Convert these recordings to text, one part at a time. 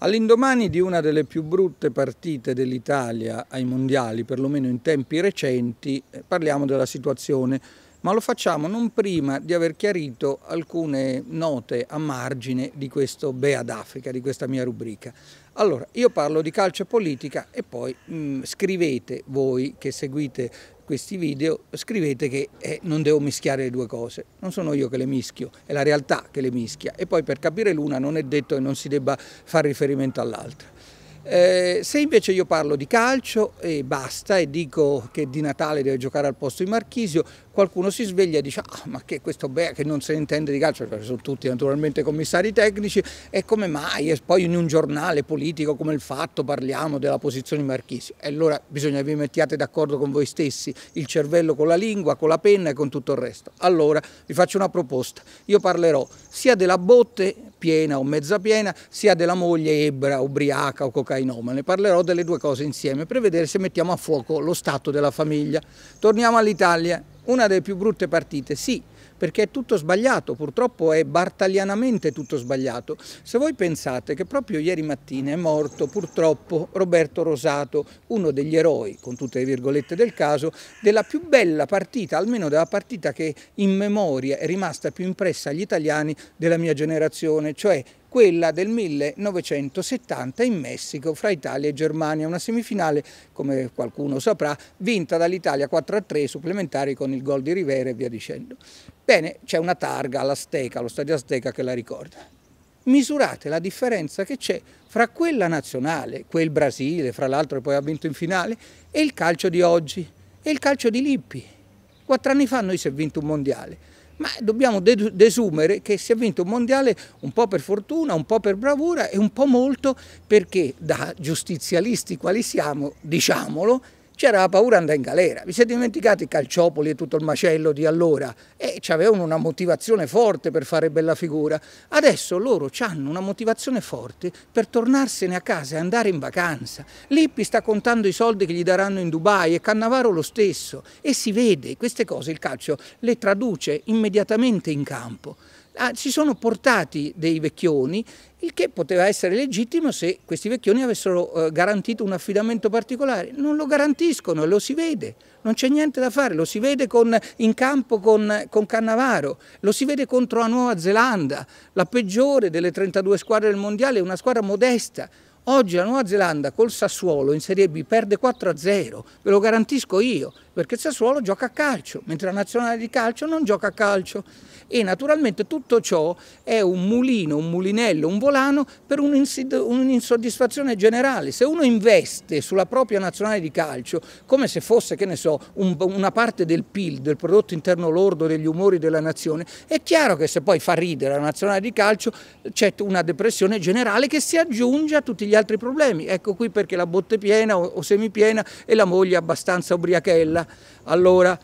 All'indomani di una delle più brutte partite dell'Italia ai mondiali, perlomeno in tempi recenti, eh, parliamo della situazione ma lo facciamo non prima di aver chiarito alcune note a margine di questo Bea d'Africa, di questa mia rubrica. Allora, io parlo di calcio e politica e poi mh, mm, scrivete voi che seguite questi video, scrivete che eh, non devo mischiare le due cose, non sono io che le mischio, è la realtà che le mischia e poi per capire l'una non è detto che non si debba fare riferimento all'altra. Eh, se invece io parlo di calcio e basta e dico che di Natale deve giocare al posto di Marchisio, qualcuno si sveglia e dice ah, ma che questo Bea che non se ne intende di calcio, perché cioè, sono tutti naturalmente commissari tecnici, e come mai? E poi in un giornale politico come il Fatto parliamo della posizione di Marchisio. E allora bisogna che vi mettiate d'accordo con voi stessi, il cervello con la lingua, con la penna e con tutto il resto. Allora vi faccio una proposta, io parlerò sia della botte piena o mezza piena, sia della moglie ebra, ubriaca o cocainomane. Parlerò delle due cose insieme per vedere se mettiamo a fuoco lo stato della famiglia. Torniamo all'Italia, una delle più brutte partite, sì, perché è tutto sbagliato, purtroppo è bartalianamente tutto sbagliato. Se voi pensate che proprio ieri mattina è morto purtroppo Roberto Rosato, uno degli eroi, con tutte le virgolette del caso, della più bella partita, almeno della partita che in memoria è rimasta più impressa agli italiani della mia generazione, cioè quella del 1970 in Messico fra Italia e Germania, una semifinale, come qualcuno saprà, vinta dall'Italia 4-3 supplementari con il gol di Rivera e via dicendo. Bene, c'è una targa all'Azteca, allo stadio Azteca che la ricorda. Misurate la differenza che c'è fra quella nazionale, quel Brasile, fra l'altro che poi ha vinto in finale, e il calcio di oggi, e il calcio di Lippi. Quattro anni fa noi si è vinto un mondiale, ma dobbiamo desumere che si è vinto un mondiale un po' per fortuna, un po' per bravura e un po' molto perché da giustizialisti quali siamo, diciamolo, c'era la paura di andare in galera. Vi siete dimenticati i Calciopoli e tutto il macello di allora? E avevano una motivazione forte per fare bella figura. Adesso loro hanno una motivazione forte per tornarsene a casa e andare in vacanza. Lippi sta contando i soldi che gli daranno in Dubai e Cannavaro lo stesso. E si vede, queste cose il calcio le traduce immediatamente in campo ah, si sono portati dei vecchioni, il che poteva essere legittimo se questi vecchioni avessero eh, garantito un affidamento particolare. Non lo garantiscono, lo si vede, non c'è niente da fare, lo si vede con, in campo con, con, Cannavaro, lo si vede contro la Nuova Zelanda, la peggiore delle 32 squadre del Mondiale, una squadra modesta. Oggi la Nuova Zelanda col Sassuolo in Serie B perde 4 0, ve lo garantisco io, perché il Sassuolo gioca a calcio, mentre la nazionale di calcio non gioca a calcio. E naturalmente tutto ciò è un mulino, un mulinello, un volano per un'insoddisfazione generale. Se uno investe sulla propria nazionale di calcio come se fosse, che ne so, un, una parte del PIL, del prodotto interno lordo, degli umori della nazione, è chiaro che se poi fa ridere la nazionale di calcio c'è una depressione generale che si aggiunge a tutti gli altri problemi. Ecco qui perché la botte piena o, o semipiena e la moglie abbastanza ubriachella allora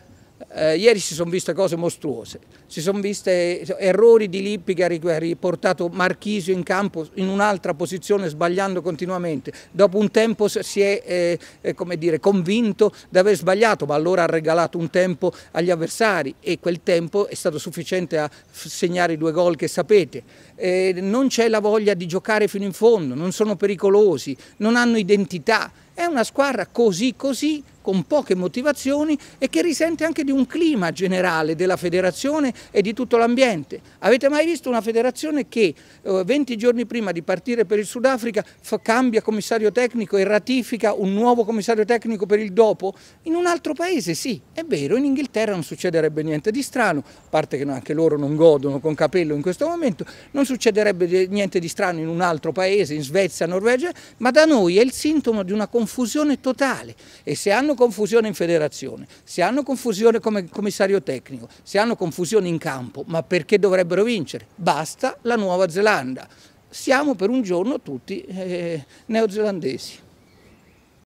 eh, ieri si sono viste cose mostruose, si sono viste errori di Lippi che ha riportato Marchisio in campo in un'altra posizione sbagliando continuamente. Dopo un tempo si è eh, eh dire, convinto di aver sbagliato, ma allora ha regalato un tempo agli avversari e quel tempo è stato sufficiente a segnare i due gol che sapete. Eh, non c'è la voglia di giocare fino in fondo, non sono pericolosi, non hanno identità. È una squadra così così, con poche motivazioni e che risente anche di un clima generale della federazione e di tutto l'ambiente. Avete mai visto una federazione che eh, 20 giorni prima di partire per il Sudafrica cambia commissario tecnico e ratifica un nuovo commissario tecnico per il dopo? In un altro paese sì, è vero, in Inghilterra non succederebbe niente di strano, a parte che anche loro non godono con capello in questo momento, non succederebbe niente di strano in un altro paese, in Svezia, Norvegia, ma da noi è il sintomo di una confusione confusione totale e se hanno confusione in federazione, se hanno confusione come commissario tecnico, se hanno confusione in campo, ma perché dovrebbero vincere? Basta la Nuova Zelanda. Siamo per un giorno tutti eh, neozelandesi.